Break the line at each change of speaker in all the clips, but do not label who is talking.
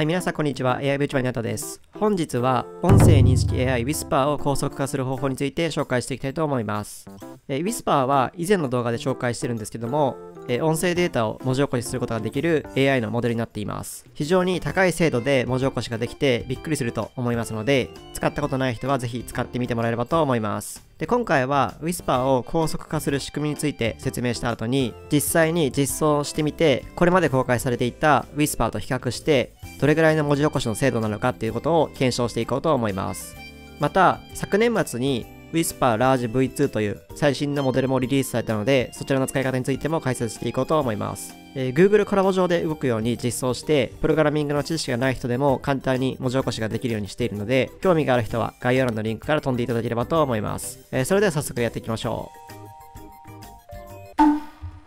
はい、皆さんこんにちは。AI ベーチュマのアたです。本日は音声認識 AI Whisper を高速化する方法について紹介していきたいと思います。え Whisper は以前の動画で紹介してるんですけども、え音声データを文字起こしすることができる AI のモデルになっています。非常に高い精度で文字起こしができてびっくりすると思いますので、使ったことない人はぜひ使ってみてもらえればと思います。で、今回は Whisper を高速化する仕組みについて説明した後に、実際に実装してみて、これまで公開されていた Whisper と比較して、どれぐらいの文字起こしの精度なのかっていうことを検証していこうと思います。また、昨年末に Whisper Large V2 という最新のモデルもリリースされたので、そちらの使い方についても解説していこうと思います。えー、Google コラボ上で動くように実装して、プログラミングの知識がない人でも簡単に文字起こしができるようにしているので、興味がある人は概要欄のリンクから飛んでいただければと思います。えー、それでは早速やっていきましょう。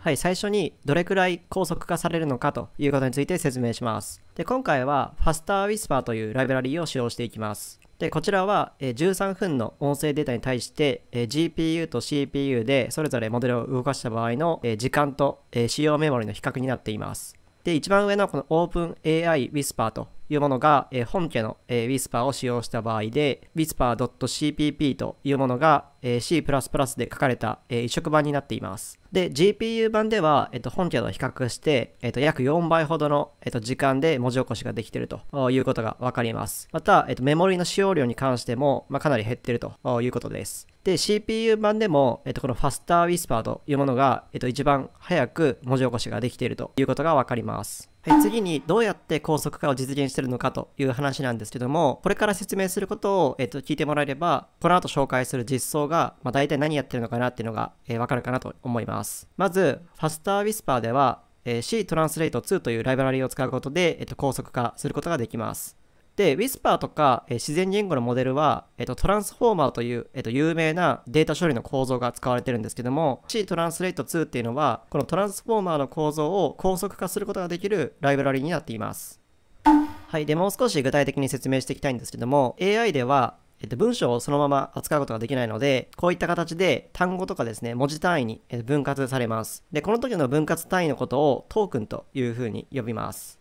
はい、最初にどれくらい高速化されるのかということについて説明します。で、今回は FasterWhisper というライブラリーを使用していきます。で、こちらは13分の音声データに対して GPU と CPU でそれぞれモデルを動かした場合の時間と使用メモリの比較になっています。で、一番上のこの OpenAI Whisper というものが、え本家の、え Whisper を使用した場合で、whisper.cpp というものが、え C++ で書かれた、え移植版になっています。で、GPU 版では、えっと、本家と比較して、えっと、約4倍ほどの、えっと、時間で文字起こしができているということがわかります。また、えっと、メモリの使用量に関しても、まあ、かなり減っているということです。で、CPU 版でも、えっと、このファスターウィスパーというものが、えっと、一番早く文字起こしができているということがわかります。はい、次にどうやって高速化を実現してるのかという話なんですけども、これから説明することを、えっと、聞いてもらえれば、この後紹介する実装が、まあ、大体何やってるのかなっていうのが、えー、わかるかなと思います。まず、ファスターウィスパーでは、えー、C Translate 2というライブラリを使うことで、えっと、高速化することができます。で、Whisper とか、えー、自然言語のモデルは、えーと、トランスフォーマーという、えーと、有名なデータ処理の構造が使われてるんですけども C トランスレ t ト2っていうのはこのトランスフォーマーの構造を高速化することができるライブラリになっています。はい、でもう少し具体的に説明していきたいんですけども AI ではえっと、文章をそのまま扱うことができないので、こういった形で単語とかですね、文字単位に分割されます。で、この時の分割単位のことをトークンというふうに呼びます。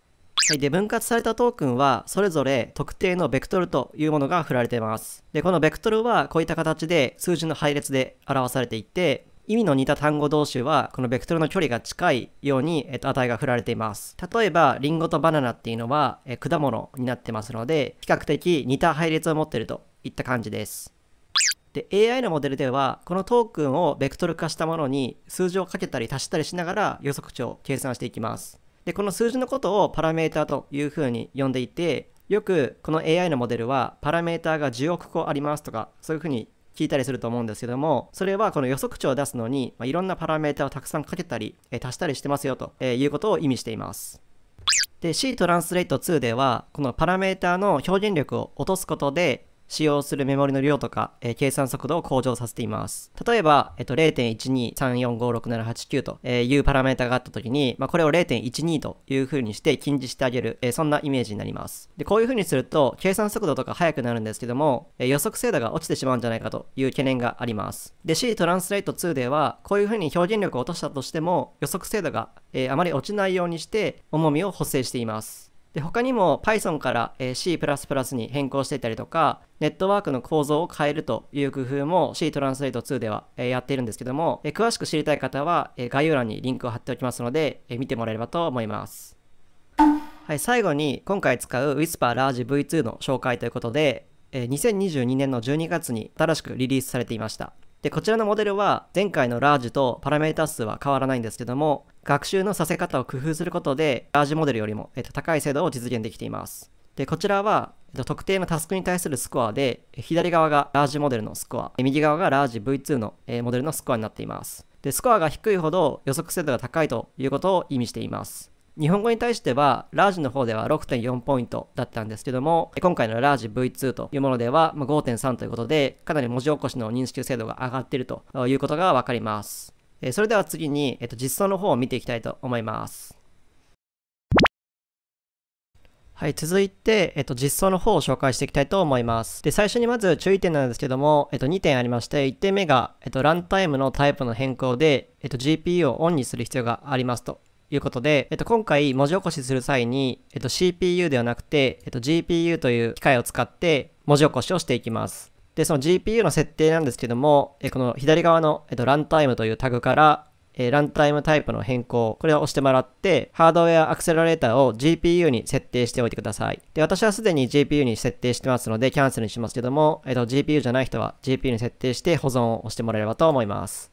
はい、で分割されたトークンはそれぞれ特定のベクトルというものが振られています。でこのベクトルはこういった形で数字の配列で表されていて意味の似た単語同士はこのベクトルの距離が近いように、えっと、値が振られています例えばリンゴとバナナっていうのは、え果物になってますので比較的似た配列を持ってるといった感じですで AI のモデルではこのトークンをベクトル化したものに数字をかけたり足したりしながら予測値を計算していきますで、この数字のことをパラメータというふうに呼んでいて、よくこの AI のモデルはパラメータが10億個ありますとか、そういうふうに聞いたりすると思うんですけども、それはこの予測値を出すのに、まあ、いろんなパラメータをたくさんかけたり、え足したりしてますよと、えいうことを意味しています。で、C トランスレート2では、このパラメータの表現力を落とすことで、使用するメモリの量とか、えー、計算速度を向上させています。例えば、えっと、0.123456789というパラメータがあった時に、まあ、これを0.12という風にして禁じしてあげる、えー、そんなイメージになります。で、こういう風にすると、計算速度とか速くなるんですけども、えー、予測精度が落ちてしまうんじゃないかという懸念があります。で、C トランスレート2では、こういう風に表現力を落としたとしても、予測精度が、えあまり落ちないようにして、重みを補正しています。で他にも Python から C++ に変更していたりとか、ネットワークの構造を変えるという工夫も C トランスレート2ではやっているんですけども、詳しく知りたい方は概要欄にリンクを貼っておきますので、見てもらえればと思います。はい、最後に今回使う Whisper Large V2 の紹介ということで、2022年の12月に新しくリリースされていました。で、こちらのモデルは前回のラージとパラメータ数は変わらないんですけども、学習のさせ方を工夫することで、ラージモデルよりも、えっと、高い精度を実現できています。で、こちらは、えっと、特定のタスクに対するスコアで、左側がラージモデルのスコア、右側がラージ V2 の、えー、モデルのスコアになっています。で、スコアが低いほど予測精度が高いということを意味しています。日本語に対しては、ラージの方では6.4ポイントだったんですけども、今回のラージ V2 というものでは5.3ということで、かなり文字起こしの認識精度が上がっているということがわかります。それでは次に、えっと、実装の方を見ていきたいと思います。はい、続いて、えっと、実装の方を紹介していきたいと思います。で、最初にまず注意点なんですけども、えっと、2点ありまして、1点目が、えっと、ランタイムのタイプの変更で、えっと、GPU をオンにする必要がありますということで、えっと、今回文字起こしする際に、えっと、CPU ではなくて、えっと、GPU という機械を使って文字起こしをしていきます。で、その GPU の設定なんですけども、えこの左側の、えっと、ランタイムというタグから、えー、ランタイムタイプの変更、これを押してもらって、ハードウェアアクセラレーターを GPU に設定しておいてください。で、私はすでに GPU に設定してますので、キャンセルにしますけども、えっ、と、GPU じゃない人は GPU に設定して保存を押してもらえればと思います。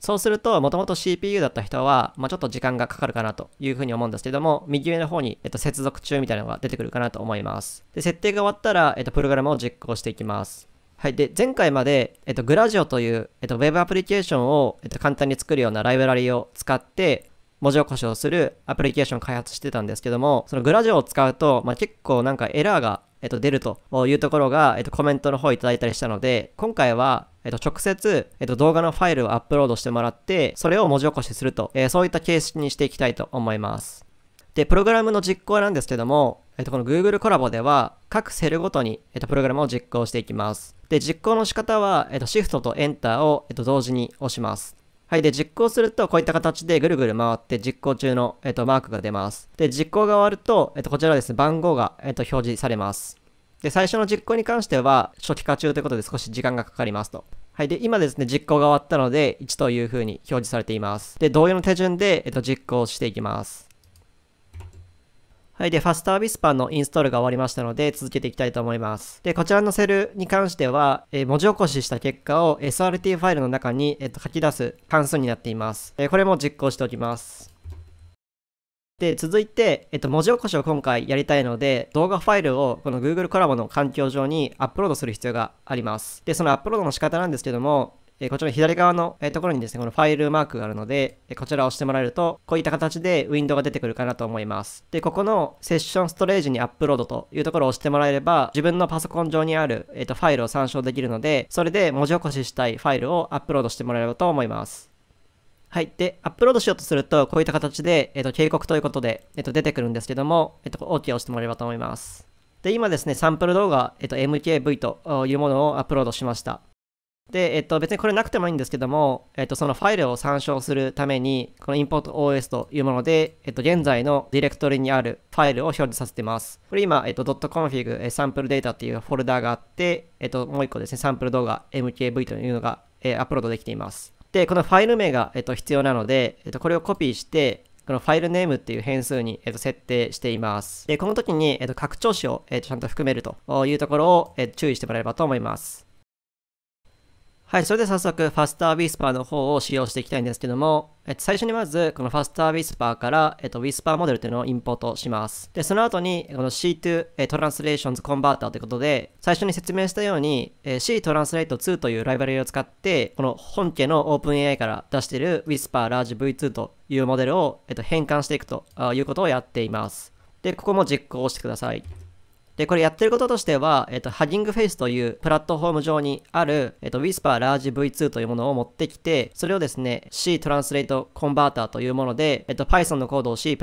そうすると、もともと CPU だった人は、まあ、ちょっと時間がかかるかなというふうに思うんですけども、右上の方に、えっと、接続中みたいなのが出てくるかなと思います。で、設定が終わったら、えっと、プログラムを実行していきます。はい。で、前回まで、えっと、グラジオという、えっと、ウェブアプリケーションを、えっと、簡単に作るようなライブラリを使って、文字起こしをするアプリケーションを開発してたんですけども、そのグラジオを使うと、まあ、結構なんかエラーがえっと、出るというところが、えっと、コメントの方いただいたりしたので、今回は、えっと、直接、えっと、動画のファイルをアップロードしてもらって、それを文字起こしすると、えー、そういった形式にしていきたいと思います。で、プログラムの実行なんですけども、えっと、この Google コラボでは、各セルごとに、えっと、プログラムを実行していきます。で、実行の仕方は、えっと、Shift と Enter を、えっと、同時に押します。はい。で、実行すると、こういった形でぐるぐる回って、実行中の、えっと、マークが出ます。で、実行が終わると、えっと、こちらですね、番号が、えっと、表示されます。で、最初の実行に関しては、初期化中ということで少し時間がかかりますと。はい。で、今ですね、実行が終わったので、1というふうに表示されています。で、同様の手順で、えっと、実行していきます。はい。で、ファスタービスパンのインストールが終わりましたので、続けていきたいと思います。で、こちらのセルに関しては、えー、文字起こしした結果を SRT ファイルの中に、えー、と書き出す関数になっています。えー、これも実行しておきます。で、続いて、えっと、文字起こしを今回やりたいので、動画ファイルをこの Google コラボの環境上にアップロードする必要があります。で、そのアップロードの仕方なんですけども、えこちら左側の、えところにですね、このファイルマークがあるので、えこちらを押してもらえると、こういった形でウィンドウが出てくるかなと思います。で、ここのセッションストレージにアップロードというところを押してもらえれば、自分のパソコン上にある、えっ、と、ファイルを参照できるので、それで文字起こししたいファイルをアップロードしてもらえればと思います。はい。で、アップロードしようとすると、こういった形で、えっ、と、警告ということで、えっ、と、出てくるんですけども、えっ、と、OK を押してもらえればと思います。で、今ですね、サンプル動画、えっと、MKV というものをアップロードしました。で、えっと、別にこれなくてもいいんですけども、えっと、そのファイルを参照するために、この importOS というもので、えっと、現在のディレクトリにあるファイルを表示させてます。これ今、えっと、.config、えサンプルデータっていうフォルダがあって、えっと、もう一個ですね、サンプル動画 MKV というのが、えアップロードできています。で、このファイル名が、えっと、必要なので、えっと、これをコピーして、このファイルネームっていう変数に、えっと設定しています。で、この時に、えっと拡張子を、えっとちゃんと含めるというところを、え注意してもらえればと思います。はい、それで早速、ファスターウィスパーの方を使用していきたいんですけども、えっと、最初にまず、このファスターウィスパーから、えっと、ウィスパーモデルというのをインポートします。で、その後に、この C2、えトランスレーションズコンバーターということで、最初に説明したように、え C トランスレート2というライバリーを使って、この本家の OpenAI から出している Whisper Large V2 というモデルを、えっと、変換していくということをやっています。で、ここも実行してください。で、これやってることとしては、えっ、と、ハギングフェイスというプラットフォーム上にある、えっ、と、Whisper Large V2 というものを持ってきて、それをですね、C Translate Converter というもので、えっ、と、Python のコードを C++ に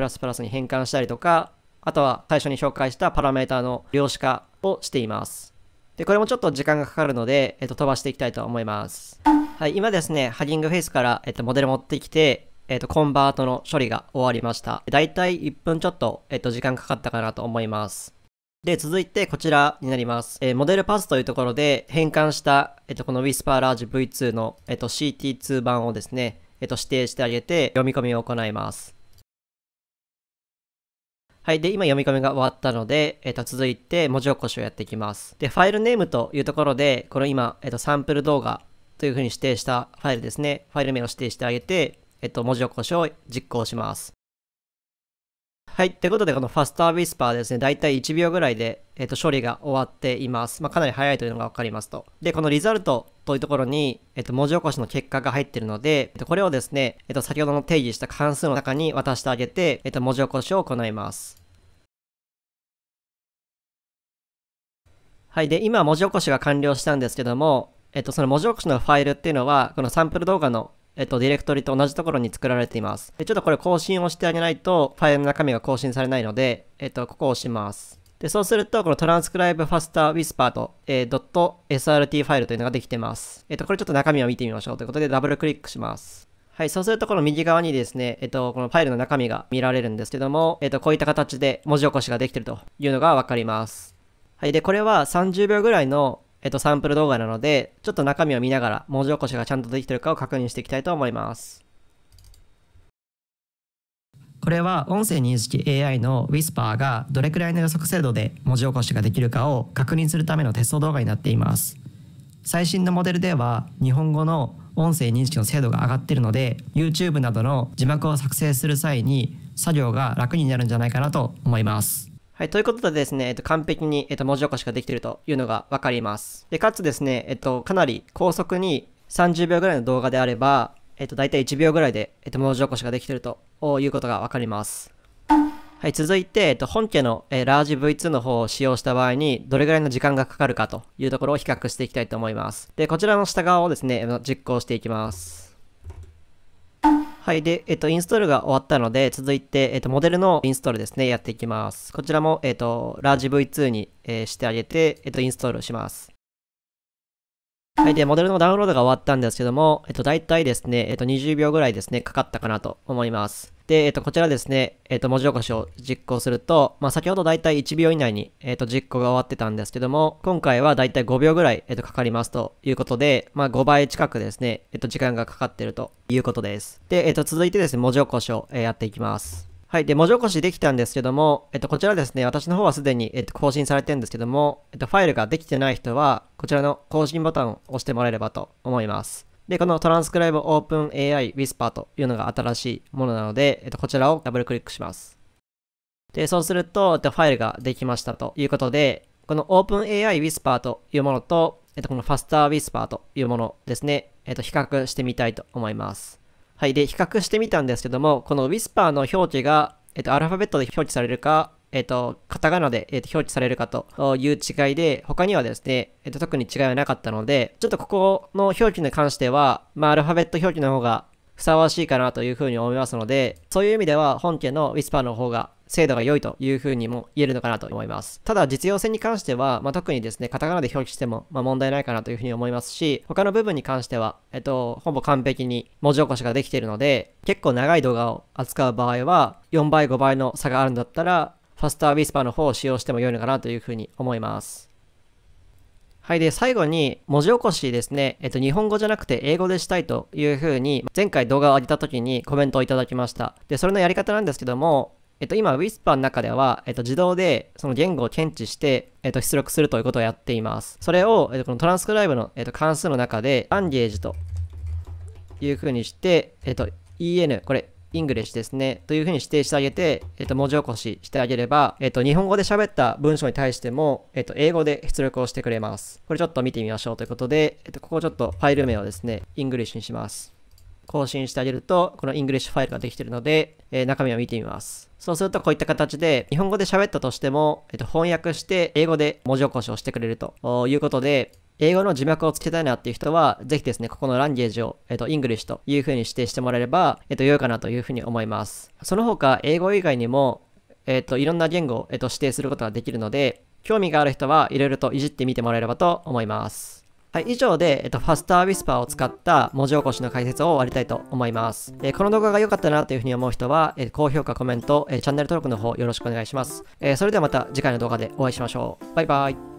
変換したりとか、あとは最初に紹介したパラメータの量子化をしています。で、これもちょっと時間がかかるので、えっと、飛ばしていきたいと思います。はい、今ですね、ハギングフェイスから、えっと、モデル持ってきて、えっと、コンバートの処理が終わりました。だいたい1分ちょっと、えっと、時間かかったかなと思います。で、続いてこちらになります。えー、モデルパスというところで変換した、えっ、と、この Whisper Large V2 の、えっ、と、CT2 版をですね、えっと、指定してあげて読み込みを行います。はい。で、今読み込みが終わったので、えっと、続いて文字起こしをやっていきます。で、ファイルネームというところで、この今、えっと、サンプル動画というふうに指定したファイルですね。ファイル名を指定してあげて、えっと、文字起こしを実行します。はい。ということで、このファスターウィスパーですね、大体1秒ぐらいで、えっ、ー、と、処理が終わっています。まあ、かなり早いというのがわかりますと。で、このリザルトというところに、えっ、ー、と、文字起こしの結果が入っているので、えっ、ー、と、これをですね、えっと、先ほどの定義した関数の中に渡してあげて、えっと、文字起こしを行います。はい。で、今、文字起こしが完了したんですけども、えっと、その文字起こしのファイルっていうのは、このサンプル動画のえっと、ディレクトリと同じところに作られています。でちょっとこれ更新をしてあげないと、ファイルの中身が更新されないので、えっと、ここを押します。で、そうすると、この transcribefasterwhisper.srt、ファイルというのができてます。えっと、これちょっと中身を見てみましょうということで、ダブルクリックします。はい、そうするとこの右側にですね、えっと、このファイルの中身が見られるんですけども、えっと、こういった形で文字起こしができてるというのがわかります。はい、で、これは30秒ぐらいのえっと、サンプル動画なので、ちょっと中身を見ながら文字起こしがちゃんとできてるかを確認していきたいと思います。これは音声認識 AI の Whisper がどれくらいの予測精度で文字起こしができるかを確認するためのテスト動画になっています。最新のモデルでは日本語の音声認識の精度が上がってるので YouTube などの字幕を作成する際に作業が楽になるんじゃないかなと思います。はい。ということでですね、えっと、完璧に、えっと、文字起こしができているというのがわかります。で、かつですね、えっと、かなり高速に30秒ぐらいの動画であれば、えっと、大体1秒ぐらいで、えっと、文字起こしができているということがわかります。はい。続いて、えっと、本家の、えー、ラージ V2 の方を使用した場合に、どれぐらいの時間がかかるかというところを比較していきたいと思います。で、こちらの下側をですね、実行していきます。はい。で、えっと、インストールが終わったので、続いて、えっと、モデルのインストールですね、やっていきます。こちらも、えっと、ラージ V2 に、えー、してあげて、えっと、インストールします。はい。で、モデルのダウンロードが終わったんですけども、えっと、大体ですね、えっと、20秒ぐらいですね、かかったかなと思います。で、えっと、こちらですね、えっと、文字起こしを実行すると、まあ、先ほど大体1秒以内に、えっと、実行が終わってたんですけども、今回は大体5秒ぐらい、えっと、かかりますということで、まあ、5倍近くですね、えっと、時間がかかってるということです。で、えっと、続いてですね、文字起こしを、えやっていきます。はい。で、文字起こしできたんですけども、えっと、こちらですね、私の方はすでに、えっと、更新されてるんですけども、えっと、ファイルができてない人は、こちらの更新ボタンを押してもらえればと思います。で、この Transcribe Open AI Whisper というのが新しいものなので、えっと、こちらをダブルクリックします。で、そうすると、えっと、ファイルができましたということで、この Open AI Whisper というものと、えっと、この Faster Whisper というものですね、えっと、比較してみたいと思います。はい。で、比較してみたんですけども、この Whisper の表記が、えっと、アルファベットで表記されるか、えっと、カタカナで、えっと、表記されるかという違いで、他にはですね、えっと、特に違いはなかったので、ちょっとここの表記に関しては、まあ、アルファベット表記の方がふさわしいかなというふうに思いますので、そういう意味では本家の Whisper の方が精度が良いというふうにも言えるのかなと思います。ただ実用性に関しては、まあ、特にですね、カタカナで表記しても、まあ、問題ないかなというふうに思いますし、他の部分に関しては、えっと、ほぼ完璧に文字起こしができているので、結構長い動画を扱う場合は、4倍5倍の差があるんだったら、ファスターウィスパーの方を使用しても良いのかなというふうに思います。はい。で、最後に、文字起こしですね。えっと、日本語じゃなくて英語でしたいというふうに、前回動画を上げた時にコメントをいただきました。で、それのやり方なんですけども、えっと、今、Whisper の中では、えっと、自動でその言語を検知して、えっと、出力するということをやっています。それを、えっと、このトランスクライブの、えっと、関数の中で、ランゲージというふうにして、えっと、en、これ、イングリッシュですね、というふうに指定してあげて、えっ、と、文字起こししてあげれば、えっ、と、日本語で喋った文章に対しても、えっ、と、英語で出力をしてくれます。これちょっと見てみましょうということで、えっと、ここちょっとファイル名をですね、イングリッシュにします。更新してあげると、このイングリッシュファイルができているので、えー、中身を見てみます。そうするとこういった形で、日本語で喋ったとしても、えっと、翻訳して英語で文字起こしをしてくれるということで、英語の字幕をつけたいなっていう人は、ぜひですね、ここのランゲージを、えっ、と、イングリッシュというふうに指定してもらえれば、えっ、と、良いかなというふうに思います。その他、英語以外にも、えっ、と、いろんな言語を、えっと、指定することができるので、興味がある人はいろいろといじってみてもらえればと思います。はい、以上で、えっと、ファスターウィスパーを使った文字起こしの解説を終わりたいと思います。えー、この動画が良かったなというふうに思う人は、えー、高評価、コメント、えー、チャンネル登録の方よろしくお願いします。えそれではまた次回の動画でお会いしましょう。バイバイ。